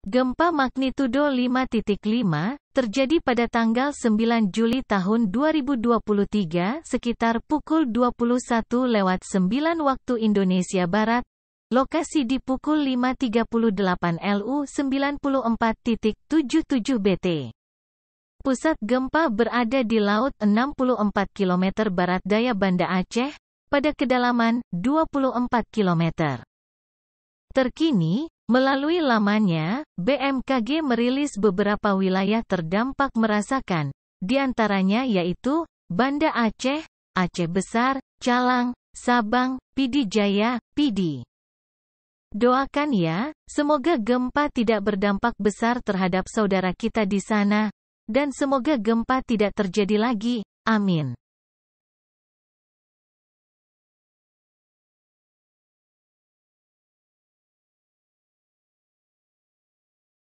Gempa magnitudo 5.5 terjadi pada tanggal 9 Juli tahun 2023 sekitar pukul 21 lewat 9 waktu Indonesia Barat, lokasi di pukul 5.38 LU 94.77 BT. Pusat gempa berada di laut 64 km barat daya Banda Aceh, pada kedalaman 24 km. Terkini, Melalui lamanya, BMKG merilis beberapa wilayah terdampak merasakan, di antaranya yaitu Banda Aceh, Aceh Besar, Calang, Sabang, Pidijaya, Pidi. Doakan ya, semoga gempa tidak berdampak besar terhadap saudara kita di sana, dan semoga gempa tidak terjadi lagi, amin.